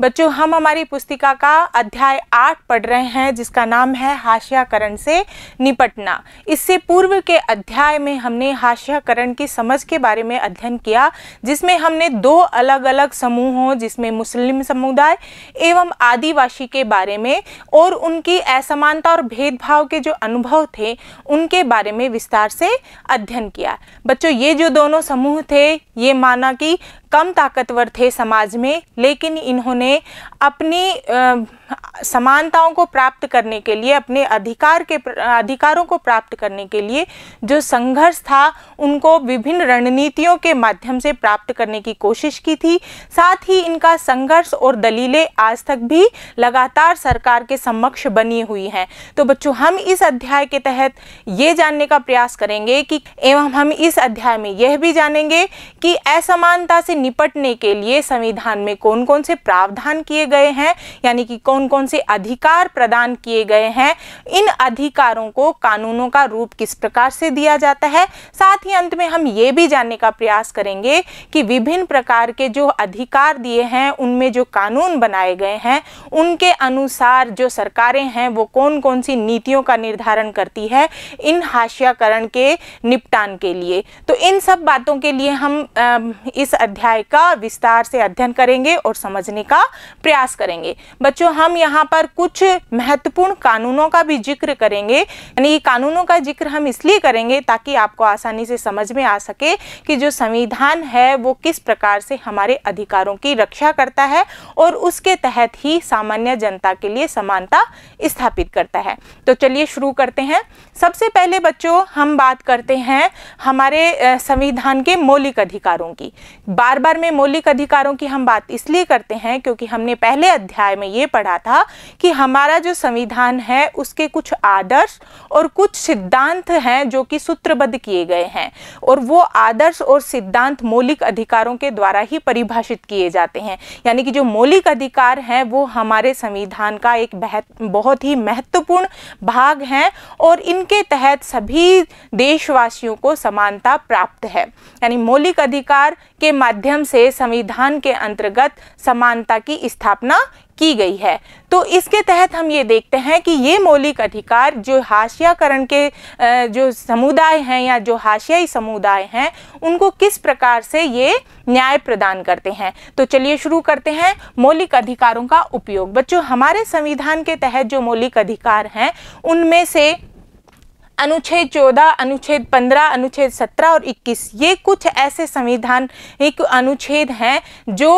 बच्चों हम हमारी पुस्तिका का अध्याय आठ पढ़ रहे हैं जिसका नाम है हाशियाकरण से निपटना इससे पूर्व के अध्याय में हमने हाशियाकरण की समझ के बारे में अध्ययन किया जिसमें हमने दो अलग अलग समूहों जिसमें मुस्लिम समुदाय एवं आदिवासी के बारे में और उनकी असमानता और भेदभाव के जो अनुभव थे उनके बारे में विस्तार से अध्ययन किया बच्चों ये जो दोनों समूह थे ये माना कि कम ताकतवर थे समाज में लेकिन इन्होंने अपनी समानताओं को प्राप्त करने के लिए अपने अधिकार के अधिकारों को प्राप्त करने के लिए जो संघर्ष था उनको विभिन्न रणनीतियों के माध्यम से प्राप्त करने की कोशिश की थी साथ ही इनका संघर्ष और दलीलें आज तक भी लगातार सरकार के समक्ष बनी हुई हैं तो बच्चों हम इस अध्याय के तहत ये जानने का प्रयास करेंगे कि एवं हम इस अध्याय में यह भी जानेंगे कि असमानता से निपटने के लिए संविधान में कौन कौन से प्रावधान किए गए हैं यानी कि कौन कौन से अधिकार प्रदान किए गए हैं इन अधिकारों को कानूनों का रूप किस प्रकार से दिया जाता है साथ ही अंत में हम ये भी जानने का प्रयास करेंगे कि विभिन्न प्रकार के जो अधिकार दिए हैं उनमें जो कानून बनाए गए हैं उनके अनुसार जो सरकारें हैं वो कौन कौन सी नीतियों का निर्धारण करती है इन हाशियाकरण के निपटान के लिए तो इन सब बातों के लिए हम इस अध्याय अध्याय का विस्तार से अध्ययन करेंगे और समझने का प्रयास करेंगे बच्चों हम यहाँ पर कुछ महत्वपूर्ण कानूनों का भी जिक्र करेंगे यानी कानूनों का जिक्र हम इसलिए करेंगे ताकि आपको आसानी से समझ में आ सके कि जो संविधान है वो किस प्रकार से हमारे अधिकारों की रक्षा करता है और उसके तहत ही सामान्य जनता के लिए समानता स्थापित करता है तो चलिए शुरू करते हैं सबसे पहले बच्चों हम बात करते हैं हमारे संविधान के मौलिक अधिकारों की बार बार में मौलिक अधिकारों की हम बात इसलिए करते हैं क्योंकि हमने पहले अध्याय में ये पढ़ा था कि हमारा जो संविधान है उसके कुछ आदर्श और कुछ सिद्धांत हैं जो कि सूत्रबद्ध किए गए हैं और वो आदर्श और सिद्धांत मौलिक अधिकारों के द्वारा ही परिभाषित किए जाते हैं यानी कि जो मौलिक अधिकार हैं वो हमारे संविधान का एक बहुत ही महत्वपूर्ण भाग हैं और इनके तहत सभी देशवासियों को समानता प्राप्त है यानी मौलिक अधिकार के माध्यम से संविधान के अंतर्गत समानता की स्थापना की गई है तो इसके तहत हम ये देखते हैं कि ये मौलिक अधिकार जो हाशियाकरण के जो समुदाय हैं या जो हाशियाई समुदाय हैं उनको किस प्रकार से ये न्याय प्रदान करते हैं तो चलिए शुरू करते हैं मौलिक अधिकारों का उपयोग बच्चों हमारे संविधान के तहत जो मौलिक अधिकार हैं उनमें से अनुच्छेद चौदह अनुच्छेद पंद्रह अनुच्छेद सत्रह और इक्कीस ये कुछ ऐसे संविधानिक अनुच्छेद हैं जो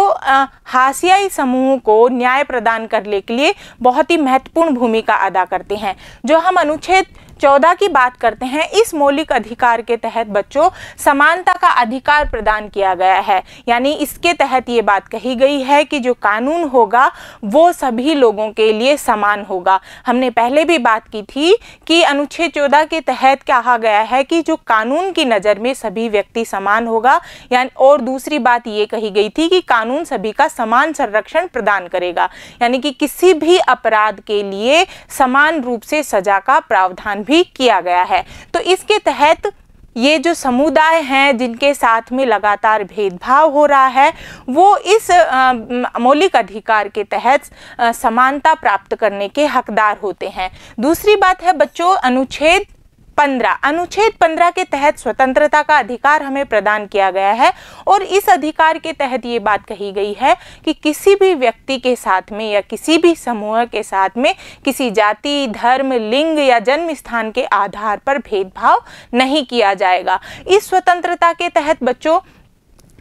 हाशियाई समूहों को न्याय प्रदान करने के लिए बहुत ही महत्वपूर्ण भूमिका अदा करते हैं जो हम अनुच्छेद चौदह की बात करते हैं इस मौलिक अधिकार के तहत बच्चों समानता का अधिकार प्रदान किया गया है यानी इसके तहत ये बात कही गई है कि जो कानून होगा वो सभी लोगों के लिए समान होगा हमने पहले भी बात की थी कि अनुच्छेद चौदह के तहत कहा गया है कि जो कानून की नज़र में सभी व्यक्ति समान होगा यानी और दूसरी बात ये कही गई थी कि कानून सभी का समान संरक्षण प्रदान करेगा यानी कि किसी भी अपराध के लिए समान रूप से सजा का प्रावधान भी भी किया गया है तो इसके तहत ये जो समुदाय हैं जिनके साथ में लगातार भेदभाव हो रहा है वो इस मौलिक अधिकार के तहत समानता प्राप्त करने के हकदार होते हैं दूसरी बात है बच्चों अनुच्छेद पंद्रह अनुच्छेद पंद्रह के तहत स्वतंत्रता का अधिकार हमें प्रदान किया गया है और इस अधिकार के तहत ये बात कही गई है कि किसी भी व्यक्ति के साथ में या किसी भी समूह के साथ में किसी जाति धर्म लिंग या जन्म स्थान के आधार पर भेदभाव नहीं किया जाएगा इस स्वतंत्रता के तहत बच्चों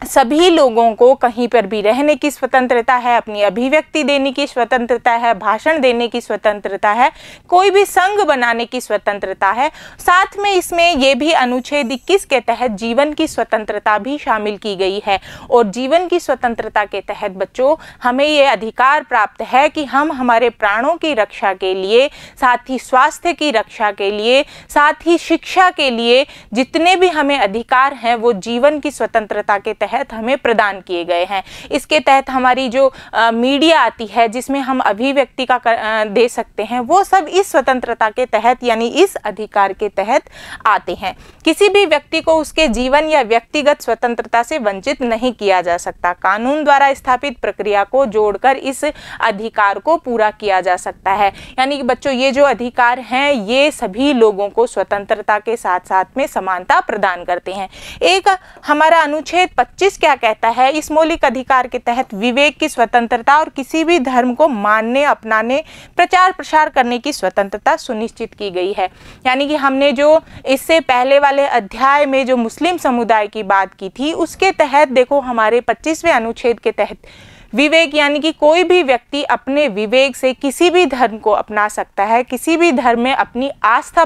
सभी लोगों को कहीं पर भी रहने की स्वतंत्रता है अपनी अभिव्यक्ति देने की स्वतंत्रता है भाषण देने की स्वतंत्रता है कोई भी संघ बनाने की स्वतंत्रता है साथ में इसमें ये भी अनुच्छेद इक्कीस के तहत जीवन की स्वतंत्रता भी शामिल की गई है और जीवन की स्वतंत्रता के तहत बच्चों हमें ये अधिकार प्राप्त है कि हम हमारे प्राणों की रक्षा के लिए साथ ही स्वास्थ्य की रक्षा के लिए साथ ही शिक्षा के लिए जितने भी हमें अधिकार हैं वो जीवन की स्वतंत्रता के तहत तहत हमें प्रदान किए गए हैं इसके तहत हमारी जो मीडिया आती है जिसमें हम अभिव्यक्ति का कर, दे सकते हैं वो सब इस स्वतंत्रता के तहत यानी इस अधिकार के तहत आते हैं किसी भी व्यक्ति को उसके जीवन या व्यक्तिगत स्वतंत्रता से वंचित नहीं किया जा सकता कानून द्वारा स्थापित प्रक्रिया को जोड़कर इस अधिकार को पूरा किया जा सकता है यानी कि बच्चों ये जो अधिकार हैं ये सभी लोगों को स्वतंत्रता के साथ साथ में समानता प्रदान करते हैं एक हमारा अनुच्छेद 25 क्या कहता है इस मौलिक अधिकार के तहत विवेक की स्वतंत्रता और किसी भी धर्म को मानने अपनाने प्रचार प्रसार करने की स्वतंत्रता सुनिश्चित की गई है यानी कि हमने जो इससे पहले वाले अध्याय में जो मुस्लिम समुदाय की बात की थी उसके तहत देखो हमारे पच्चीसवें अनुच्छेद के तहत विवेक यानी कि कोई भी व्यक्ति अपने विवेक से किसी भी धर्म को अपना सकता है किसी भी धर्म में अपनी आस्था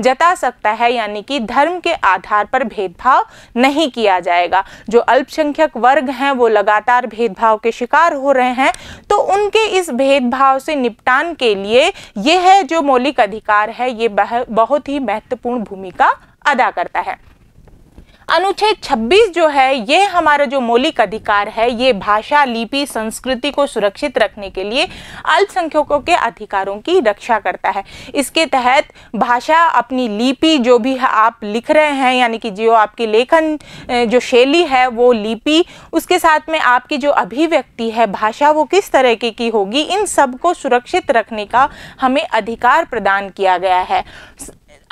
जता सकता है यानी कि धर्म के आधार पर भेदभाव नहीं किया जाएगा जो अल्पसंख्यक वर्ग हैं वो लगातार भेदभाव के शिकार हो रहे हैं तो उनके इस भेदभाव से निपटान के लिए यह जो मौलिक अधिकार है ये बहुत ही महत्वपूर्ण भूमिका अदा करता है अनुच्छेद 26 जो है ये हमारा जो मौलिक अधिकार है ये भाषा लिपि संस्कृति को सुरक्षित रखने के लिए अल्पसंख्यकों के अधिकारों की रक्षा करता है इसके तहत भाषा अपनी लिपि जो भी आप लिख रहे हैं यानी कि जो आपकी लेखन जो शैली है वो लिपि उसके साथ में आपकी जो अभिव्यक्ति है भाषा वो किस तरह की, की होगी इन सब को सुरक्षित रखने का हमें अधिकार प्रदान किया गया है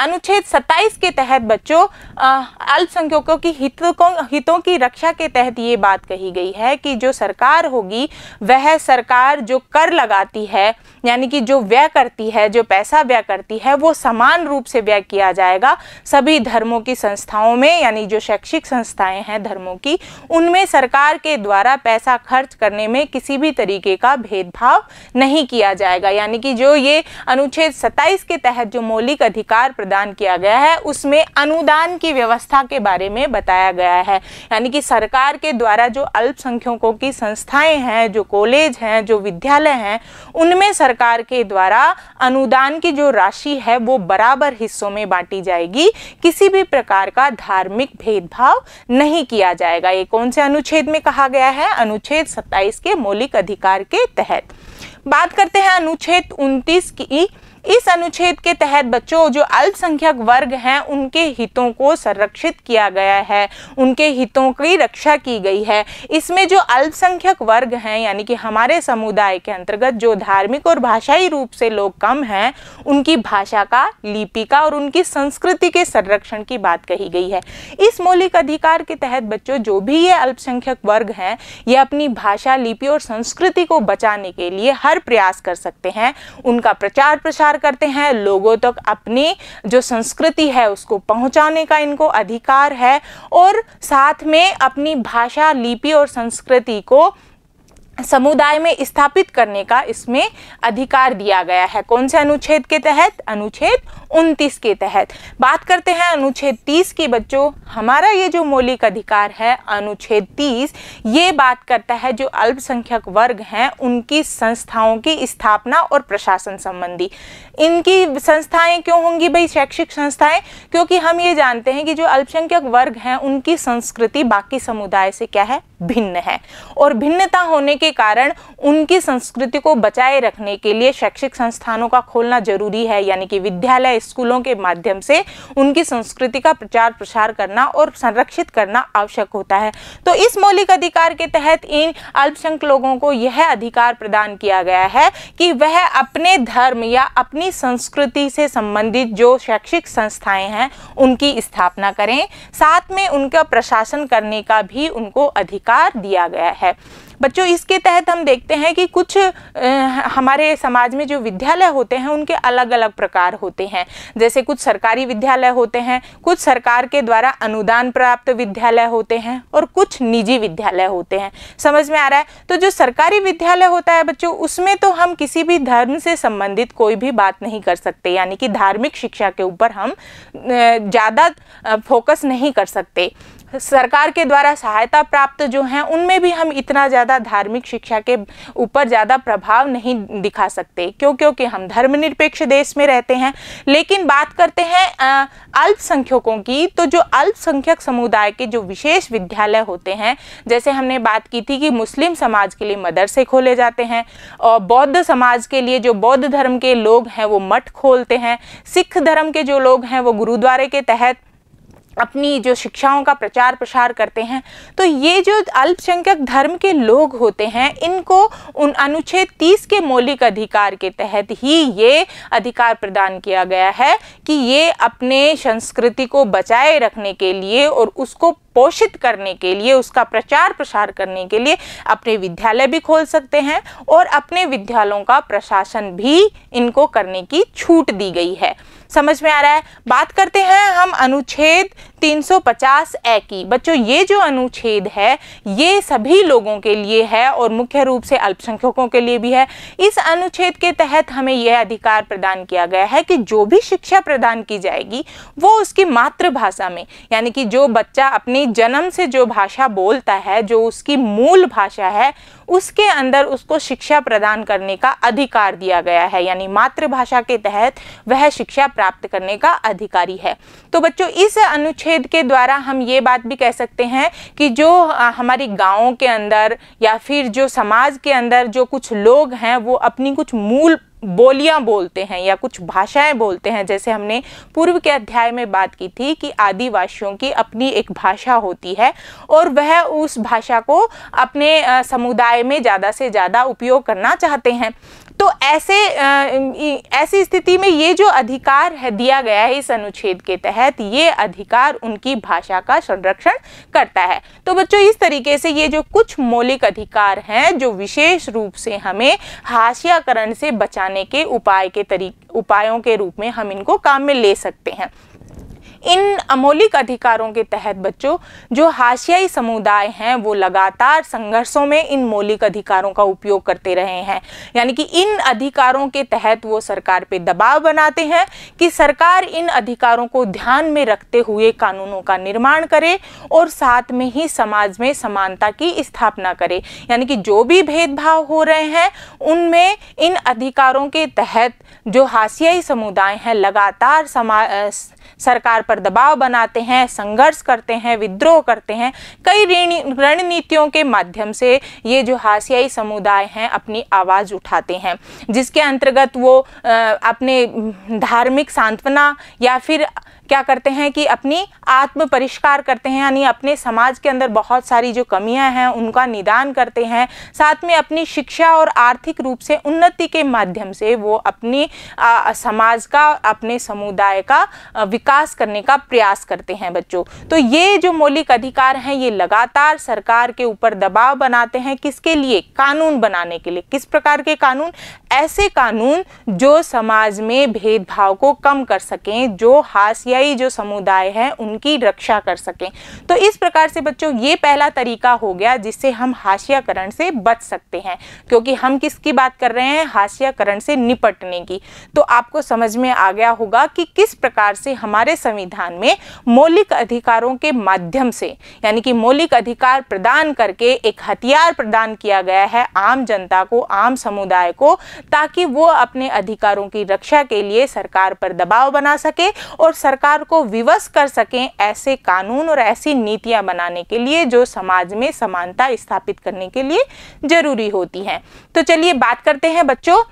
अनुच्छेद 27 के तहत बच्चों अल्पसंख्यकों की हितों को हितों की रक्षा के तहत ये बात कही गई है कि जो सरकार होगी वह सरकार जो कर लगाती है यानी कि जो व्यय करती है जो पैसा व्यय करती है वो समान रूप से व्यय किया जाएगा सभी धर्मों की संस्थाओं में यानी जो शैक्षिक संस्थाएं हैं धर्मों की उनमें सरकार के द्वारा पैसा खर्च करने में किसी भी तरीके का भेदभाव नहीं किया जाएगा यानी कि जो ये अनुच्छेद 27 के तहत जो मौलिक अधिकार प्रदान किया गया है उसमें अनुदान की व्यवस्था के बारे में बताया गया है यानी कि सरकार के द्वारा जो अल्पसंख्यकों की संस्थाएं हैं जो कॉलेज हैं जो विद्यालय हैं उनमें सरकार के द्वारा अनुदान की जो राशि है वो बराबर हिस्सों में बांटी जाएगी किसी भी प्रकार का धार्मिक भेदभाव नहीं किया जाएगा ये कौन से अनुच्छेद में कहा गया है अनुच्छेद सत्ताईस के मौलिक अधिकार के तहत बात करते हैं अनुच्छेद 29 की इस अनुच्छेद के तहत बच्चों जो अल्पसंख्यक वर्ग हैं उनके हितों को संरक्षित किया गया है उनके हितों की रक्षा की गई है इसमें जो अल्पसंख्यक वर्ग हैं यानी कि हमारे समुदाय के अंतर्गत जो धार्मिक और भाषाई रूप से लोग कम हैं उनकी भाषा का लिपि का और उनकी संस्कृति के संरक्षण की बात कही गई है इस मौलिक अधिकार के तहत बच्चों जो भी ये अल्पसंख्यक वर्ग हैं ये अपनी भाषा लिपि और संस्कृति को बचाने के लिए हर प्रयास कर सकते हैं उनका प्रचार प्रसार करते हैं लोगों तक अपनी जो संस्कृति है उसको पहुंचाने का इनको अधिकार है और साथ में अपनी भाषा लिपि और संस्कृति को समुदाय में स्थापित करने का इसमें अधिकार दिया गया है कौन से अनुच्छेद के तहत अनुच्छेद 29 के तहत बात करते हैं अनुच्छेद 30 की बच्चों हमारा ये जो मौलिक अधिकार है अनुच्छेद 30 ये बात करता है जो अल्पसंख्यक वर्ग हैं उनकी संस्थाओं की स्थापना और प्रशासन संबंधी इनकी संस्थाएं क्यों होंगी भाई शैक्षिक संस्थाएं क्योंकि हम ये जानते हैं कि जो अल्पसंख्यक वर्ग हैं उनकी संस्कृति बाकी समुदाय से क्या है भिन्न है और भिन्नता होने के के कारण उनकी संस्कृति को बचाए रखने के लिए शैक्षिक संस्थानों का खोलना जरूरी है यानी कि विद्यालय स्कूलों के माध्यम से उनकी संस्कृति का प्रचार प्रसार करना और संरक्षित करना आवश्यक होता है तो इस मौलिक अधिकार के तहत इन अल्पसंख्यक लोगों को यह अधिकार प्रदान किया गया है कि वह अपने धर्म या अपनी संस्कृति से संबंधित जो शैक्षिक संस्थाएं हैं उनकी स्थापना करें साथ में उनका प्रशासन करने का भी उनको अधिकार दिया गया है बच्चों इसके तहत हम देखते हैं कि कुछ हमारे समाज में जो विद्यालय होते हैं उनके अलग अलग प्रकार होते हैं जैसे कुछ सरकारी विद्यालय होते हैं कुछ सरकार के द्वारा अनुदान प्राप्त विद्यालय होते हैं और कुछ निजी विद्यालय होते हैं समझ में आ रहा है तो जो सरकारी विद्यालय होता है बच्चों उसमें तो हम किसी भी धर्म से संबंधित कोई भी बात नहीं कर सकते यानी कि धार्मिक शिक्षा के ऊपर हम ज़्यादा फोकस नहीं कर सकते सरकार के द्वारा सहायता प्राप्त जो हैं उनमें भी हम इतना ज़्यादा धार्मिक शिक्षा के ऊपर ज़्यादा प्रभाव नहीं दिखा सकते क्यों क्योंकि हम धर्मनिरपेक्ष देश में रहते हैं लेकिन बात करते हैं अल्पसंख्यकों की तो जो अल्पसंख्यक समुदाय के जो विशेष विद्यालय होते हैं जैसे हमने बात की थी कि मुस्लिम समाज के लिए मदरसे खोले जाते हैं और बौद्ध समाज के लिए जो बौद्ध धर्म के लोग हैं वो मठ खोलते हैं सिख धर्म के जो लोग हैं वो गुरुद्वारे के तहत अपनी जो शिक्षाओं का प्रचार प्रसार करते हैं तो ये जो अल्पसंख्यक धर्म के लोग होते हैं इनको उन अनुच्छेद 30 के मौलिक अधिकार के तहत ही ये अधिकार प्रदान किया गया है कि ये अपने संस्कृति को बचाए रखने के लिए और उसको पोषित करने के लिए उसका प्रचार प्रसार करने के लिए अपने विद्यालय भी खोल सकते हैं और अपने विद्यालयों का प्रशासन भी इनको करने की छूट दी गई है समझ में आ रहा है बात करते हैं हम अनुच्छेद 350 ए की बच्चों ये जो अनुच्छेद है ये सभी लोगों के लिए है और मुख्य रूप से अल्पसंख्यकों के लिए भी है इस अनुच्छेद के तहत हमें यह अधिकार प्रदान किया गया है कि जो भी शिक्षा प्रदान की जाएगी वो उसकी मातृभाषा में यानी कि जो बच्चा अपने जन्म से जो भाषा बोलता है जो उसकी मूल भाषा है उसके अंदर उसको शिक्षा प्रदान करने का अधिकार दिया गया है यानी मातृभाषा के तहत वह शिक्षा प्राप्त करने का अधिकारी है तो बच्चों इस अनुच्छेद के द्वारा हम ये बात भी कह सकते हैं कि जो हमारी गाँव के अंदर या फिर जो समाज के अंदर जो कुछ लोग हैं वो अपनी कुछ मूल बोलियां बोलते हैं या कुछ भाषाएं बोलते हैं जैसे हमने पूर्व के अध्याय में बात की थी कि आदिवासियों की अपनी एक भाषा होती है और वह उस भाषा को अपने समुदाय में ज़्यादा से ज़्यादा उपयोग करना चाहते हैं तो ऐसे ऐसी स्थिति में ये जो अधिकार है दिया गया है इस अनुच्छेद के तहत ये अधिकार उनकी भाषा का संरक्षण करता है तो बच्चों इस तरीके से ये जो कुछ मौलिक अधिकार हैं जो विशेष रूप से हमें हाशियाकरण से बचाने के उपाय के तरीके उपायों के रूप में हम इनको काम में ले सकते हैं इन अमौलिक अधिकारों के तहत बच्चों जो हाशियाई समुदाय हैं वो लगातार संघर्षों में इन मौलिक अधिकारों का उपयोग करते रहे हैं यानी कि इन अधिकारों के तहत वो सरकार पे दबाव बनाते हैं कि सरकार इन अधिकारों को ध्यान में रखते हुए कानूनों का निर्माण करे और साथ में ही समाज में समानता की स्थापना करे यानी कि जो भी भेदभाव हो रहे हैं उनमें इन अधिकारों के तहत जो हाशियाई समुदाय हैं लगातार समा सरकार पर दबाव बनाते हैं संघर्ष करते हैं विद्रोह करते हैं कई रणनीतियों के माध्यम से ये जो हाशियाई समुदाय हैं अपनी आवाज़ उठाते हैं जिसके अंतर्गत वो अपने धार्मिक सांत्वना या फिर क्या करते हैं कि अपनी आत्म परिष्कार करते हैं यानी अपने समाज के अंदर बहुत सारी जो कमियां हैं उनका निदान करते हैं साथ में अपनी शिक्षा और आर्थिक रूप से उन्नति के माध्यम से वो अपनी आ, समाज का अपने समुदाय का विकास करने का प्रयास करते हैं बच्चों तो ये जो मौलिक अधिकार हैं ये लगातार सरकार के ऊपर दबाव बनाते हैं किसके लिए कानून बनाने के लिए किस प्रकार के कानून ऐसे कानून जो समाज में भेदभाव को कम कर सकें जो हास्य एशियाई जो समुदाय है उनकी रक्षा कर सकें तो इस प्रकार से बच्चों ये पहला तरीका हो गया जिससे हम हाशियाकरण से बच सकते हैं क्योंकि हम किसकी बात कर रहे हैं हाशियाकरण से निपटने की तो आपको समझ में आ गया होगा कि किस प्रकार से हमारे संविधान में मौलिक अधिकारों के माध्यम से यानी कि मौलिक अधिकार प्रदान करके एक हथियार प्रदान किया गया है आम जनता को आम समुदाय को ताकि वो अपने अधिकारों की रक्षा के लिए सरकार पर दबाव बना सके और सरकार सरकार को विवश कर सकें ऐसे कानून और ऐसी नीतियां बनाने के लिए जो समाज में समानता स्थापित करने के लिए जरूरी होती हैं तो चलिए बात करते हैं बच्चों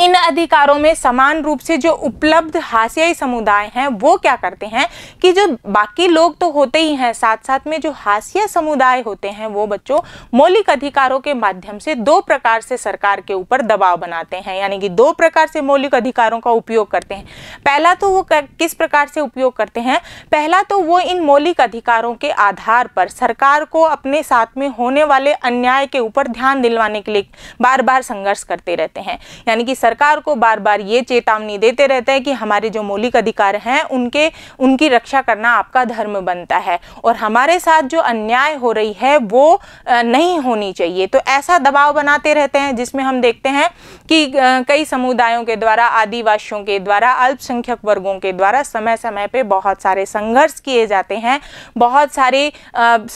इन अधिकारों में समान रूप से जो उपलब्ध हाशियाई समुदाय हैं वो क्या करते हैं कि जो बाकी लोग तो होते ही हैं साथ साथ में जो हाशिया समुदाय होते हैं वो बच्चों मौलिक अधिकारों के माध्यम से दो प्रकार से सरकार के ऊपर दबाव बनाते हैं यानी कि दो प्रकार से मौलिक अधिकारों का उपयोग करते हैं पहला तो वो किस प्रकार से उपयोग करते हैं पहला तो वो इन मौलिक अधिकारों के आधार पर सरकार को अपने साथ में होने वाले अन्याय के ऊपर ध्यान दिलवाने के लिए बार बार संघर्ष करते रहते हैं यानी कि सरकार को बार बार ये चेतावनी देते रहते हैं कि हमारे जो मौलिक अधिकार हैं उनके उनकी रक्षा करना आपका धर्म बनता है और हमारे साथ जो अन्याय हो रही है वो नहीं होनी चाहिए तो ऐसा दबाव बनाते रहते हैं जिसमें हम देखते हैं कि कई समुदायों के द्वारा आदिवासियों के द्वारा अल्पसंख्यक वर्गों के द्वारा समय समय पर बहुत सारे संघर्ष किए जाते हैं बहुत सारी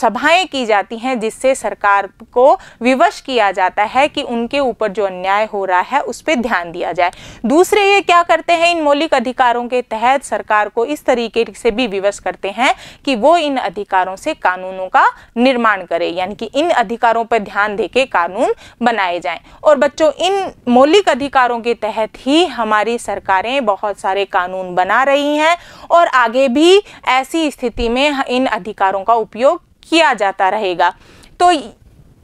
सभाएं की जाती हैं जिससे सरकार को विवश किया जाता है कि उनके ऊपर जो अन्याय हो रहा है उस पर ध्यान ध्यान दिया जाए दूसरे ये क्या करते हैं इन मौलिक अधिकारों के तहत सरकार को इस तरीके से भी विवश करते हैं कि वो इन अधिकारों से कानूनों का निर्माण करे यानी कि इन अधिकारों पर ध्यान दे कानून बनाए जाए और बच्चों इन मौलिक अधिकारों के तहत ही हमारी सरकारें बहुत सारे कानून बना रही हैं और आगे भी ऐसी स्थिति में इन अधिकारों का उपयोग किया जाता रहेगा तो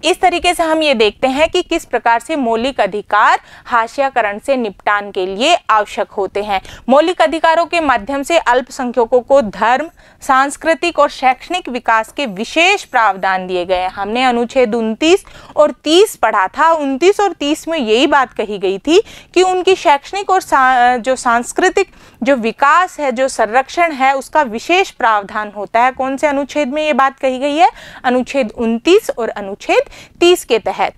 इस तरीके से हम ये देखते हैं कि किस प्रकार से मौलिक अधिकार हाशियाकरण से निपटान के लिए आवश्यक होते हैं मौलिक अधिकारों के माध्यम से अल्पसंख्यकों को धर्म सांस्कृतिक और शैक्षणिक विकास के विशेष प्रावधान दिए गए हैं हमने अनुच्छेद 29 और 30 पढ़ा था 29 और 30 में यही बात कही गई थी कि उनकी शैक्षणिक और सा, जो सांस्कृतिक जो विकास है जो संरक्षण है उसका विशेष प्रावधान होता है कौन से अनुच्छेद में ये बात कही गई है अनुच्छेद उनतीस और अनुच्छेद तीस के तहत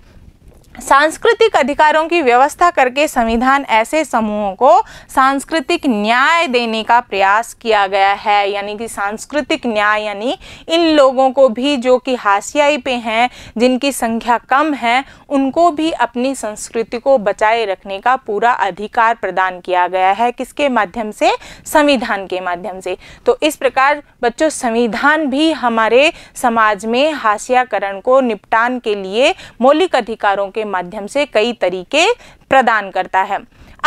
सांस्कृतिक अधिकारों की व्यवस्था करके संविधान ऐसे समूहों को सांस्कृतिक न्याय देने का प्रयास किया गया है यानी कि सांस्कृतिक न्याय यानी इन लोगों को भी जो कि हाशियाई पे हैं जिनकी संख्या कम है उनको भी अपनी संस्कृति को बचाए रखने का पूरा अधिकार प्रदान किया गया है किसके माध्यम से संविधान के माध्यम से तो इस प्रकार बच्चों संविधान भी हमारे समाज में हाशियाकरण को निपटान के लिए मौलिक अधिकारों के माध्यम से कई तरीके प्रदान करता है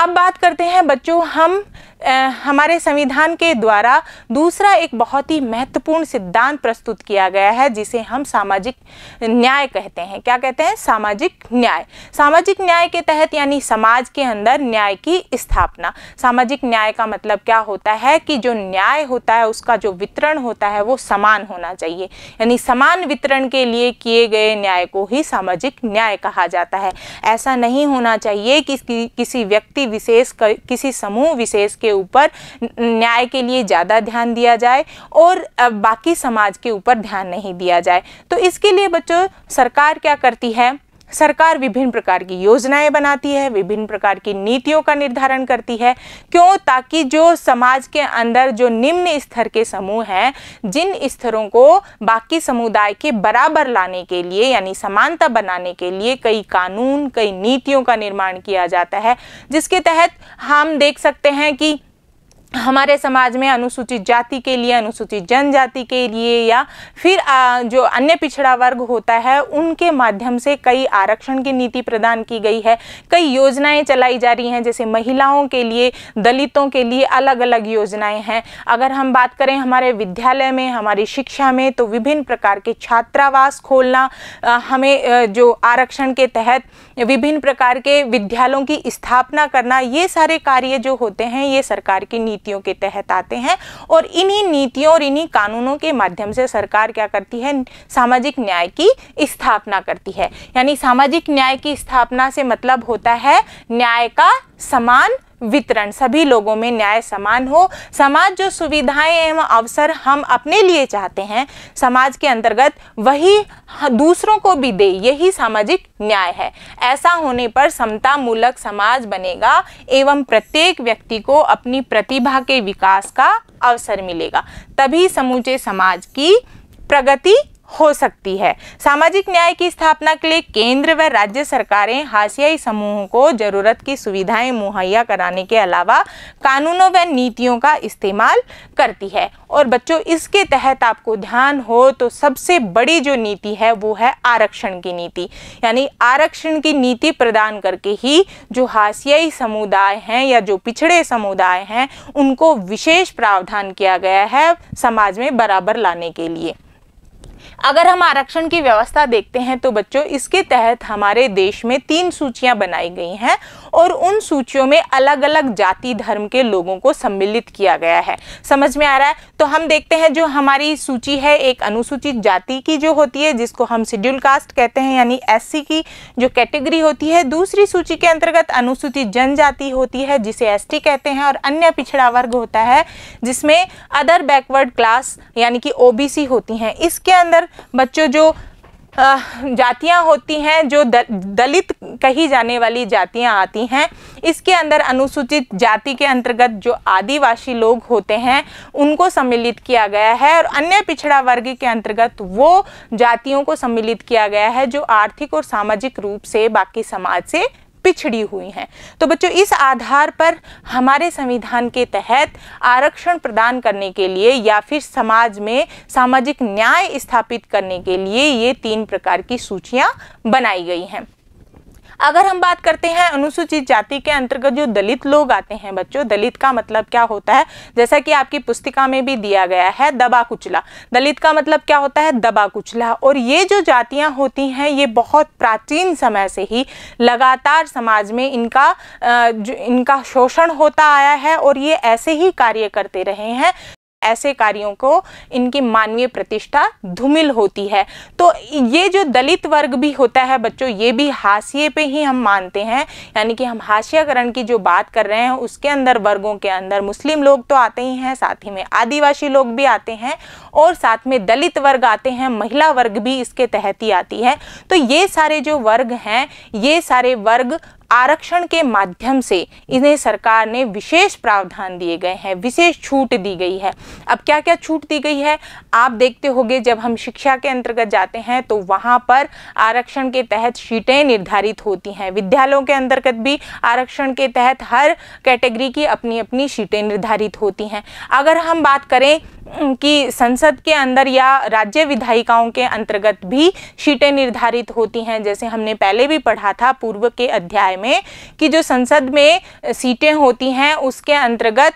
अब बात करते हैं बच्चों हम आ, हमारे संविधान के द्वारा दूसरा एक बहुत ही महत्वपूर्ण सिद्धांत प्रस्तुत किया गया है जिसे हम सामाजिक न्याय कहते हैं क्या कहते हैं सामाजिक न्याय सामाजिक न्याय के तहत यानी समाज के अंदर न्याय की स्थापना सामाजिक न्याय का मतलब क्या होता है कि जो न्याय होता है उसका जो वितरण होता है वो समान होना चाहिए यानी समान वितरण के लिए किए गए न्याय को ही सामाजिक न्याय कहा जाता है ऐसा नहीं होना चाहिए कि किसी व्यक्ति किसी विशेष किसी समूह विशेष के ऊपर न्याय के लिए ज़्यादा ध्यान दिया जाए और बाकी समाज के ऊपर ध्यान नहीं दिया जाए तो इसके लिए बच्चों सरकार क्या करती है सरकार विभिन्न प्रकार की योजनाएं बनाती है विभिन्न प्रकार की नीतियों का निर्धारण करती है क्यों ताकि जो समाज के अंदर जो निम्न स्तर के समूह हैं जिन स्तरों को बाकी समुदाय के बराबर लाने के लिए यानी समानता बनाने के लिए कई कानून कई नीतियों का निर्माण किया जाता है जिसके तहत हम देख सकते हैं कि हमारे समाज में अनुसूचित जाति के लिए अनुसूचित जनजाति के लिए या फिर जो अन्य पिछड़ा वर्ग होता है उनके माध्यम से कई आरक्षण की नीति प्रदान की गई है कई योजनाएं चलाई जा रही हैं जैसे महिलाओं के लिए दलितों के लिए अलग अलग योजनाएं हैं अगर हम बात करें हमारे विद्यालय में हमारी शिक्षा में तो विभिन्न प्रकार के छात्रावास खोलना हमें जो आरक्षण के तहत विभिन्न प्रकार के विद्यालयों की स्थापना करना ये सारे कार्य जो होते हैं ये सरकार की नीतियों के तहत आते हैं और इन्हीं नीतियों और इन्हीं कानूनों के माध्यम से सरकार क्या करती है सामाजिक न्याय की स्थापना करती है यानी सामाजिक न्याय की स्थापना से मतलब होता है न्याय का समान वितरण सभी लोगों में न्याय समान हो समाज जो सुविधाएं एवं अवसर हम अपने लिए चाहते हैं समाज के अंतर्गत वही दूसरों को भी दे यही सामाजिक न्याय है ऐसा होने पर समता मूलक समाज बनेगा एवं प्रत्येक व्यक्ति को अपनी प्रतिभा के विकास का अवसर मिलेगा तभी समूचे समाज की प्रगति हो सकती है सामाजिक न्याय की स्थापना के लिए केंद्र व राज्य सरकारें हाशियाई समूहों को जरूरत की सुविधाएं मुहैया कराने के अलावा कानूनों व नीतियों का इस्तेमाल करती है और बच्चों इसके तहत आपको ध्यान हो तो सबसे बड़ी जो नीति है वो है आरक्षण की नीति यानी आरक्षण की नीति प्रदान करके ही जो हाशियाई समुदाय हैं या जो पिछड़े समुदाय हैं उनको विशेष प्रावधान किया गया है समाज में बराबर लाने के लिए अगर हम आरक्षण की व्यवस्था देखते हैं तो बच्चों इसके तहत हमारे देश में तीन सूचियां बनाई गई हैं और उन सूचियों में अलग अलग जाति धर्म के लोगों को सम्मिलित किया गया है समझ में आ रहा है तो हम देखते हैं जो हमारी सूची है एक अनुसूचित जाति की जो होती है जिसको हम शेड्यूल कास्ट कहते हैं यानी एस की जो कैटेगरी होती है दूसरी सूची के अंतर्गत अनुसूचित जनजाति होती है जिसे एस कहते हैं और अन्य पिछड़ा वर्ग होता है जिसमें अदर बैकवर्ड क्लास यानी कि ओ होती हैं इसके अंदर बच्चों जो जातियां होती हैं जो दलित कही जाने वाली जातियां आती हैं इसके अंदर अनुसूचित जाति के अंतर्गत जो आदिवासी लोग होते हैं उनको सम्मिलित किया गया है और अन्य पिछड़ा वर्ग के अंतर्गत वो जातियों को सम्मिलित किया गया है जो आर्थिक और सामाजिक रूप से बाकी समाज से पिछड़ी हुई हैं तो बच्चों इस आधार पर हमारे संविधान के तहत आरक्षण प्रदान करने के लिए या फिर समाज में सामाजिक न्याय स्थापित करने के लिए ये तीन प्रकार की सूचियाँ बनाई गई हैं अगर हम बात करते हैं अनुसूचित जाति के अंतर्गत जो दलित लोग आते हैं बच्चों दलित का मतलब क्या होता है जैसा कि आपकी पुस्तिका में भी दिया गया है दबा कुचला दलित का मतलब क्या होता है दबा कुचला और ये जो जातियाँ होती हैं ये बहुत प्राचीन समय से ही लगातार समाज में इनका जो इनका शोषण होता आया है और ये ऐसे ही कार्य करते रहे हैं ऐसे कार्यों को इनकी मानवीय प्रतिष्ठा धूमिल होती है तो ये जो दलित वर्ग भी होता है बच्चों ये भी हाशिए पे ही हम मानते हैं यानी कि हम हाशियाकरण की जो बात कर रहे हैं उसके अंदर वर्गों के अंदर मुस्लिम लोग तो आते ही हैं साथ ही में आदिवासी लोग भी आते हैं और साथ में दलित वर्ग आते हैं महिला वर्ग भी इसके तहत ही आती है तो ये सारे जो वर्ग हैं ये सारे वर्ग आरक्षण के माध्यम से इन्हें सरकार ने विशेष प्रावधान दिए गए हैं विशेष छूट दी गई है अब क्या क्या छूट दी गई है आप देखते होंगे जब हम शिक्षा के अंतर्गत जाते हैं तो वहाँ पर आरक्षण के तहत सीटें निर्धारित होती हैं विद्यालयों के अंतर्गत भी आरक्षण के तहत हर कैटेगरी की अपनी अपनी सीटें निर्धारित होती हैं अगर हम बात करें की संसद के अंदर या राज्य विधायिकाओं के अंतर्गत भी सीटें निर्धारित होती हैं जैसे हमने पहले भी पढ़ा था पूर्व के अध्याय में कि जो संसद में सीटें होती हैं उसके अंतर्गत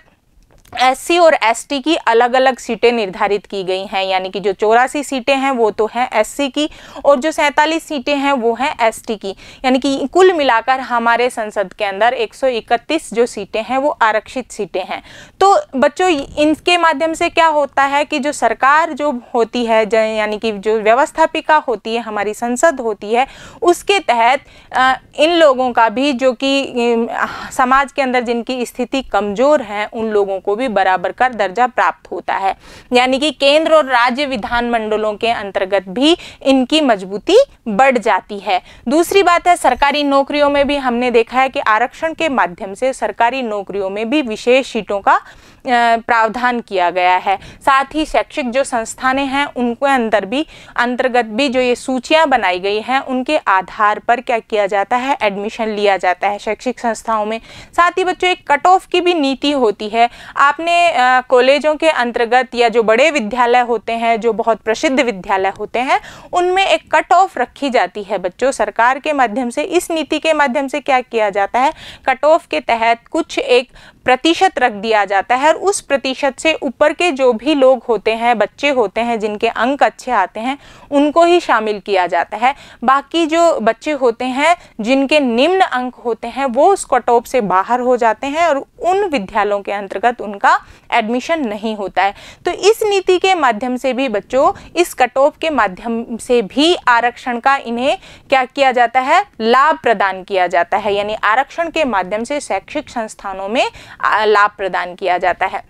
एससी और एसटी की अलग अलग सीटें निर्धारित की गई हैं यानी कि जो चौरासी सीटें हैं वो तो हैं एससी की और जो सैंतालीस सीटें हैं वो हैं एसटी की यानी कि कुल मिलाकर हमारे संसद के अंदर 131 जो सीटें हैं वो आरक्षित सीटें हैं तो बच्चों इनके माध्यम से क्या होता है कि जो सरकार जो होती है यानी कि जो व्यवस्थापिका होती है हमारी संसद होती है उसके तहत इन लोगों का भी जो कि समाज के अंदर जिनकी स्थिति कमज़ोर है उन लोगों को भी बराबर का दर्जा प्राप्त होता है यानी कि केंद्र और राज्य विधान मंडलों के अंतर्गत भी इनकी मजबूती बढ़ जाती है दूसरी बात है सरकारी नौकरियों में भी हमने देखा है कि आरक्षण के माध्यम से सरकारी नौकरियों में भी विशेष सीटों का प्रावधान किया गया है साथ ही शैक्षिक जो संस्थाने हैं उनके अंदर भी अंतर्गत भी जो ये सूचियाँ बनाई गई हैं उनके आधार पर क्या किया जाता है एडमिशन लिया जाता है शैक्षिक संस्थाओं में साथ ही बच्चों एक कट ऑफ की भी नीति होती है आपने कॉलेजों के अंतर्गत या जो बड़े विद्यालय होते हैं जो बहुत प्रसिद्ध विद्यालय होते हैं उनमें एक कट ऑफ रखी जाती है बच्चों सरकार के माध्यम से इस नीति के माध्यम से क्या किया जाता है कट ऑफ के तहत कुछ एक प्रतिशत रख दिया जाता है और उस प्रतिशत से ऊपर के जो भी लोग होते हैं बच्चे होते हैं जिनके अंक अच्छे आते हैं उनको ही शामिल किया जाता है बाकी जो बच्चे होते हैं जिनके निम्न अंक होते हैं वो उस कटोप से बाहर हो जाते हैं और उन विद्यालयों के अंतर्गत उनका एडमिशन नहीं होता है तो इस नीति के माध्यम से भी बच्चों इस कटोप के माध्यम से भी आरक्षण का इन्हें क्या किया जाता है लाभ प्रदान किया जाता है यानी आरक्षण के माध्यम से शैक्षिक संस्थानों में लाभ प्रदान किया जाता है back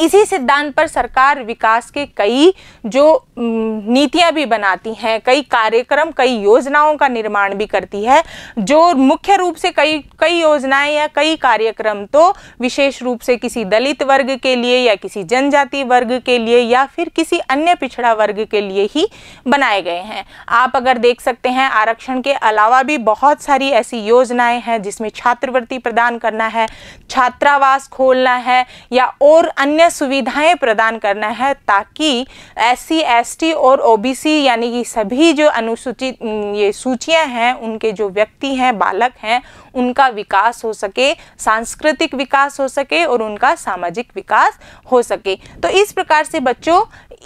इसी सिद्धांत पर सरकार विकास के कई जो नीतियां भी बनाती हैं कई कार्यक्रम कई योजनाओं का निर्माण भी करती है जो मुख्य रूप से कई कई योजनाएं या कई कार्यक्रम तो विशेष रूप से किसी दलित वर्ग के लिए या किसी जनजाति वर्ग के लिए या फिर किसी अन्य पिछड़ा वर्ग के लिए ही बनाए गए हैं आप अगर देख सकते हैं आरक्षण के अलावा भी बहुत सारी ऐसी योजनाएं हैं जिसमें छात्रवृत्ति प्रदान करना है छात्रावास खोलना है या और अन्य अन्य सुविधाएं प्रदान करना है ताकि एस सी और ओबीसी यानी कि सभी जो अनुसूचित ये सूचियां हैं उनके जो व्यक्ति हैं बालक हैं उनका विकास हो सके सांस्कृतिक विकास हो सके और उनका सामाजिक विकास हो सके तो इस प्रकार से बच्चों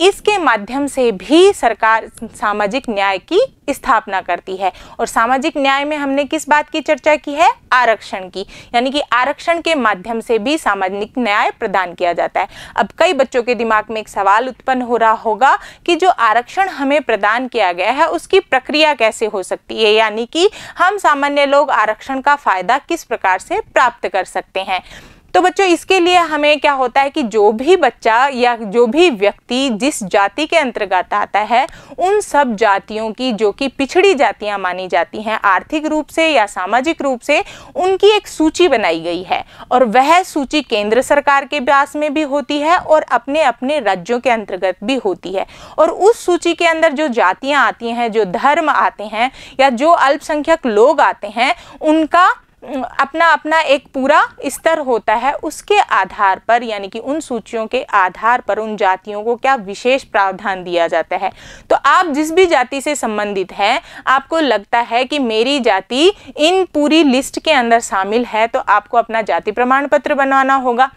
इसके माध्यम से भी सरकार सामाजिक न्याय की स्थापना करती है और सामाजिक न्याय में हमने किस बात की चर्चा की है आरक्षण की यानी कि आरक्षण के माध्यम से भी सामाजिक न्याय प्रदान किया जाता है अब कई बच्चों के दिमाग में एक सवाल उत्पन्न हो रहा होगा कि जो आरक्षण हमें प्रदान किया गया है उसकी प्रक्रिया कैसे हो सकती है यानी कि हम सामान्य लोग आरक्षण का फ़ायदा किस प्रकार से प्राप्त कर सकते हैं तो बच्चों इसके लिए हमें क्या होता है कि जो भी बच्चा या जो भी व्यक्ति जिस जाति के अंतर्गत आता है उन सब जातियों की जो कि पिछड़ी जातियां मानी जाती हैं आर्थिक रूप से या सामाजिक रूप से उनकी एक सूची बनाई गई है और वह सूची केंद्र सरकार के व्यास में भी होती है और अपने अपने राज्यों के अंतर्गत भी होती है और उस सूची के अंदर जो जातियाँ आती हैं जो धर्म आते हैं या जो अल्पसंख्यक लोग आते हैं उनका अपना अपना एक पूरा स्तर होता है उसके आधार पर यानी कि उन सूचियों के आधार पर उन जातियों को क्या विशेष प्रावधान दिया जाता है तो आप जिस भी जाति से संबंधित हैं आपको लगता है कि मेरी जाति इन पूरी लिस्ट के अंदर शामिल है तो आपको अपना जाति प्रमाण पत्र बनवाना होगा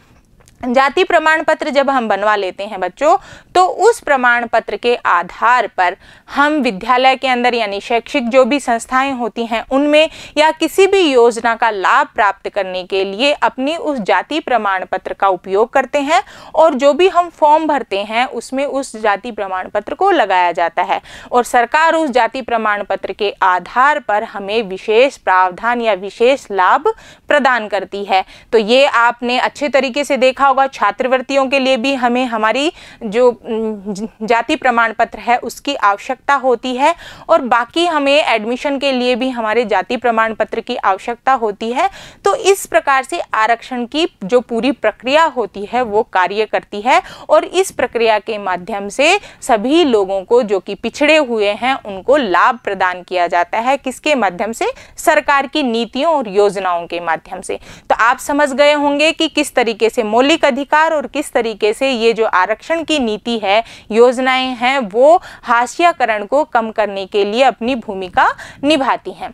जाति प्रमाण पत्र जब हम बनवा लेते हैं बच्चों तो उस प्रमाण पत्र के आधार पर हम विद्यालय के अंदर यानी शैक्षिक जो भी संस्थाएं होती हैं उनमें या किसी भी योजना का लाभ प्राप्त करने के लिए अपनी उस जाति प्रमाण पत्र का उपयोग करते हैं और जो भी हम फॉर्म भरते हैं उसमें उस जाति प्रमाण पत्र को लगाया जाता है और सरकार उस जाति प्रमाण पत्र के आधार पर हमें विशेष प्रावधान या विशेष लाभ प्रदान करती है तो ये आपने अच्छे तरीके से देखा होगा छात्रवृत्तियों के लिए भी हमें हमारी जो जाति प्रमाण पत्र है उसकी आवश्यकता होती है और बाकी हमें एडमिशन के लिए भी हमारे जाति प्रमाण पत्र की आवश्यकता होती है तो इस प्रकार से आरक्षण की जो पूरी प्रक्रिया होती है वो कार्य करती है और इस प्रक्रिया के माध्यम से सभी लोगों को जो कि पिछड़े हुए हैं उनको लाभ प्रदान किया जाता है किसके माध्यम से सरकार की नीतियों और योजनाओं के माध्यम से तो आप समझ गए होंगे कि किस तरीके से मौलिक मौलिक अधिकार और किस तरीके से ये जो आरक्षण की नीति है योजनाएं हैं वो हाशियाकरण को कम करने के लिए अपनी भूमिका निभाती हैं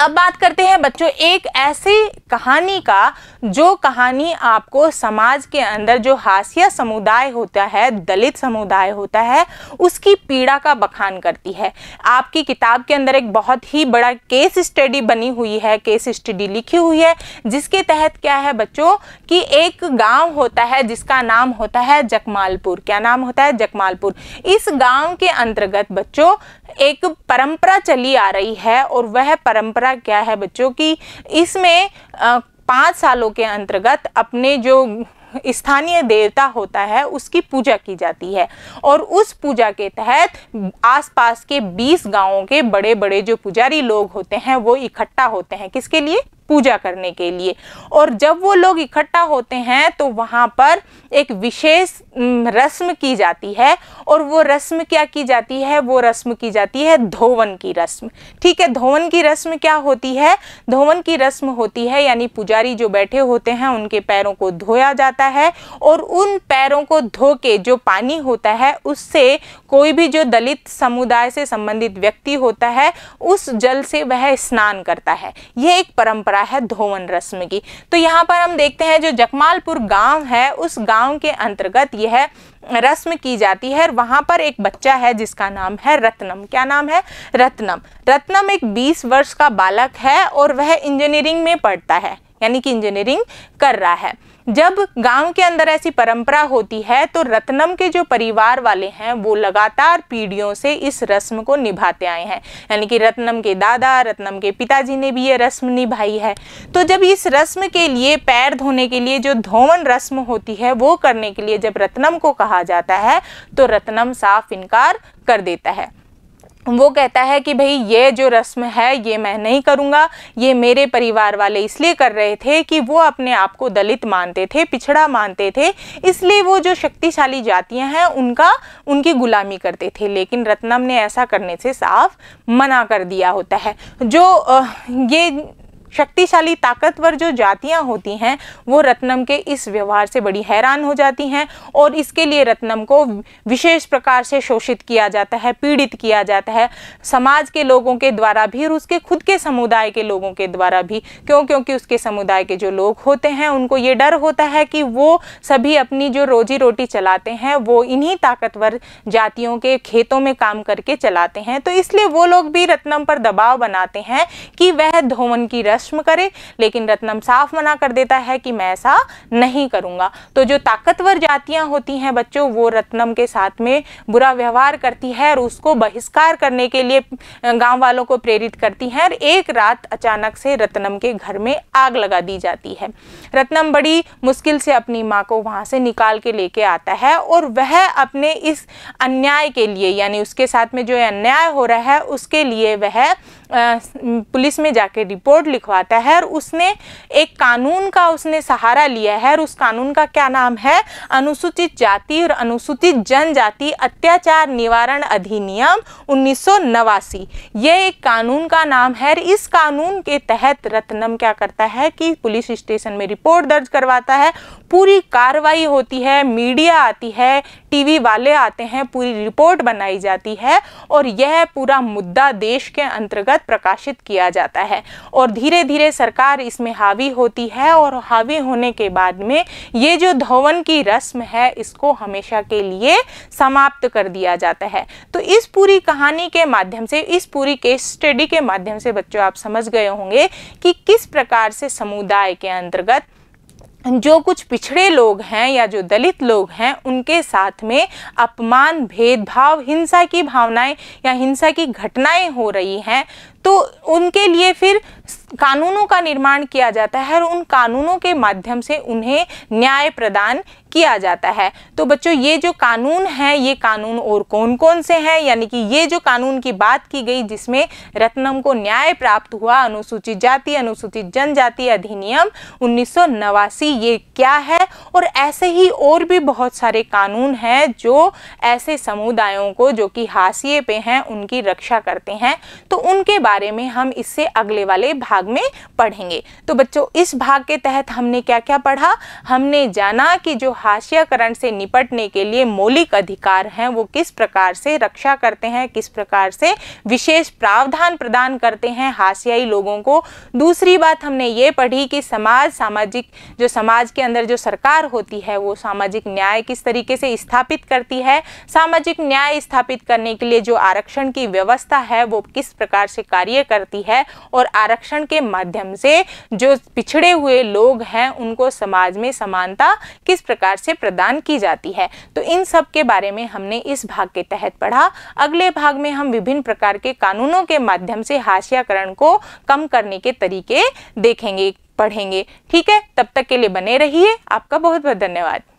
अब बात करते हैं बच्चों एक ऐसी कहानी का जो कहानी आपको समाज के अंदर जो हास्य समुदाय होता है दलित समुदाय होता है उसकी पीड़ा का बखान करती है आपकी किताब के अंदर एक बहुत ही बड़ा केस स्टडी बनी हुई है केस स्टडी लिखी हुई है जिसके तहत क्या है बच्चों कि एक गांव होता है जिसका नाम होता है जकमालपुर क्या नाम होता है जकमालपुर इस गाँव के अंतर्गत बच्चों एक परंपरा चली आ रही है और वह परंपरा हमारा क्या है बच्चों की इसमें पाँच सालों के अंतर्गत अपने जो स्थानीय देवता होता है उसकी पूजा की जाती है और उस पूजा के तहत आसपास के 20 गांवों के बड़े बड़े जो पुजारी लोग होते हैं वो इकट्ठा होते हैं किसके लिए पूजा करने के लिए और जब वो लोग इकट्ठा होते हैं तो वहाँ पर एक विशेष रस्म की जाती है और वो रस्म क्या की जाती है वो रस्म की जाती है धोवन की रस्म ठीक है धोवन की रस्म क्या होती है धोवन की रस्म होती है यानी पुजारी जो बैठे होते हैं उनके पैरों को धोया जाता है और उन पैरों को धो के जो पानी होता है उससे कोई भी जो दलित समुदाय से संबंधित व्यक्ति होता है उस जल से वह स्नान करता है यह एक परंपरा रहा है धोवन रस्म की तो यहाँ पर हम देखते हैं जो जकमालपुर गांव है उस गांव के अंतर्गत यह रस्म की जाती है और वहाँ पर एक बच्चा है जिसका नाम है रत्नम क्या नाम है रत्नम रत्नम एक 20 वर्ष का बालक है और वह इंजीनियरिंग में पढ़ता है यानी कि इंजीनियरिंग कर रहा है जब गांव के अंदर ऐसी परंपरा होती है तो रत्नम के जो परिवार वाले हैं वो लगातार पीढ़ियों से इस रस्म को निभाते आए हैं यानी कि रत्नम के दादा रत्नम के पिताजी ने भी ये रस्म निभाई है तो जब इस रस्म के लिए पैर धोने के लिए जो धोवन रस्म होती है वो करने के लिए जब रत्नम को कहा जाता है तो रत्नम साफ इनकार कर देता है वो कहता है कि भाई ये जो रस्म है ये मैं नहीं करूँगा ये मेरे परिवार वाले इसलिए कर रहे थे कि वो अपने आप को दलित मानते थे पिछड़ा मानते थे इसलिए वो जो शक्तिशाली जातियाँ हैं उनका उनकी गुलामी करते थे लेकिन रत्नम ने ऐसा करने से साफ मना कर दिया होता है जो ये शक्तिशाली ताकतवर जो जातियां होती हैं वो रत्नम के इस व्यवहार से बड़ी हैरान हो जाती हैं और इसके लिए रत्नम को विशेष प्रकार से शोषित किया जाता है पीड़ित किया जाता है समाज के लोगों के द्वारा भी और उसके खुद के समुदाय के लोगों के द्वारा भी क्यों क्योंकि उसके समुदाय के जो लोग होते हैं उनको ये डर होता है कि वो सभी अपनी जो रोजी रोटी चलाते हैं वो इन्हीं ताकतवर जातियों के खेतों में काम करके चलाते हैं तो इसलिए वो लोग भी रत्नम पर दबाव बनाते हैं कि वह धोमन की रस भस्म करे लेकिन रत्नम साफ मना कर देता है कि मैं ऐसा नहीं करूंगा तो जो ताकतवर जातियां होती हैं बच्चों वो रत्नम के साथ में बुरा व्यवहार करती है और उसको बहिष्कार करने के लिए गांव वालों को प्रेरित करती हैं और एक रात अचानक से रत्नम के घर में आग लगा दी जाती है रत्नम बड़ी मुश्किल से अपनी माँ को वहां से निकाल के लेके आता है और वह अपने इस अन्याय के लिए यानी उसके साथ में जो अन्याय हो रहा है उसके लिए वह पुलिस में जाके रिपोर्ट लिखवाता है और उसने एक कानून का उसने सहारा लिया है और उस कानून का क्या नाम है अनुसूचित जाति और अनुसूचित जनजाति अत्याचार निवारण अधिनियम उन्नीस यह एक कानून का नाम है और इस कानून के तहत रत्नम क्या करता है कि पुलिस स्टेशन में रिपोर्ट दर्ज करवाता है पूरी कार्रवाई होती है मीडिया आती है टीवी वाले आते हैं पूरी रिपोर्ट बनाई जाती है और यह पूरा मुद्दा देश के अंतर्गत प्रकाशित किया जाता है और धीरे धीरे सरकार इसमें हावी होती है और हावी होने के बाद में ये जो धवन की रस्म है इसको हमेशा के लिए समाप्त कर दिया जाता है तो इस पूरी कहानी के माध्यम से इस पूरी केस स्टडी के माध्यम से बच्चों आप समझ गए होंगे कि किस प्रकार से समुदाय के अंतर्गत जो कुछ पिछड़े लोग हैं या जो दलित लोग हैं उनके साथ में अपमान भेदभाव हिंसा की भावनाएं या हिंसा की घटनाएं हो रही हैं तो उनके लिए फिर कानूनों का निर्माण किया जाता है और उन कानूनों के माध्यम से उन्हें न्याय प्रदान किया जाता है तो बच्चों ये जो कानून है ये कानून और कौन कौन से हैं यानी कि ये जो कानून की बात की गई जिसमें रत्नम को न्याय प्राप्त हुआ अनुसूचित जाति अनुसूचित जनजाति अधिनियम उन्नीस ये क्या है और ऐसे ही और भी बहुत सारे कानून हैं जो ऐसे समुदायों को जो कि हाशिए पे हैं उनकी रक्षा करते हैं तो उनके बारे में हम इससे अगले वाले भाग भाग में पढ़ेंगे तो बच्चों इस भाग के तहत हमने क्या क्या पढ़ा हमने जाना कि जो हाशियाकरण से निपटने के लिए मौलिक अधिकार हैं वो किस प्रकार से रक्षा करते हैं किस प्रकार से विशेष प्रावधान प्रदान करते हैं हाशियाई लोगों को दूसरी बात हमने ये पढ़ी कि समाज सामाजिक जो समाज के अंदर जो सरकार होती है वो सामाजिक न्याय किस तरीके से स्थापित करती है सामाजिक न्याय स्थापित करने के लिए जो आरक्षण की व्यवस्था है वो किस प्रकार से कार्य करती है और आरक्षण के माध्यम से जो पिछड़े हुए लोग हैं उनको समाज में समानता किस प्रकार से प्रदान की जाती है तो इन सब के बारे में हमने इस भाग के तहत पढ़ा अगले भाग में हम विभिन्न प्रकार के कानूनों के माध्यम से हाशियाकरण को कम करने के तरीके देखेंगे पढ़ेंगे ठीक है तब तक के लिए बने रहिए आपका बहुत बहुत धन्यवाद